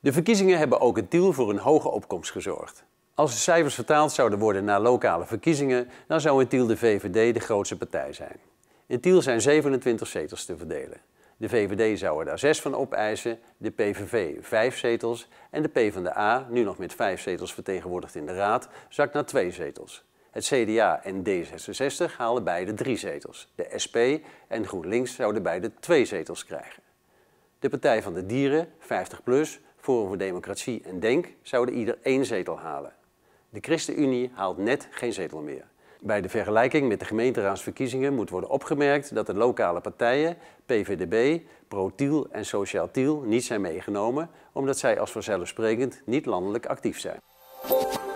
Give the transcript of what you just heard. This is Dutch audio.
De verkiezingen hebben ook in Tiel voor een hoge opkomst gezorgd. Als de cijfers vertaald zouden worden naar lokale verkiezingen, dan zou in Tiel de VVD de grootste partij zijn. In Tiel zijn 27 zetels te verdelen. De VVD zou er daar zes van opeisen, de PVV vijf zetels en de PvdA, nu nog met vijf zetels vertegenwoordigd in de Raad, zakt naar twee zetels. Het CDA en D66 halen beide drie zetels. De SP en GroenLinks zouden beide twee zetels krijgen. De Partij van de Dieren, 50PLUS, Forum voor Democratie en Denk zouden ieder één zetel halen. De ChristenUnie haalt net geen zetel meer. Bij de vergelijking met de gemeenteraadsverkiezingen moet worden opgemerkt dat de lokale partijen, PVDB, ProTiel en Sociaal Tiel, niet zijn meegenomen, omdat zij als vanzelfsprekend niet landelijk actief zijn.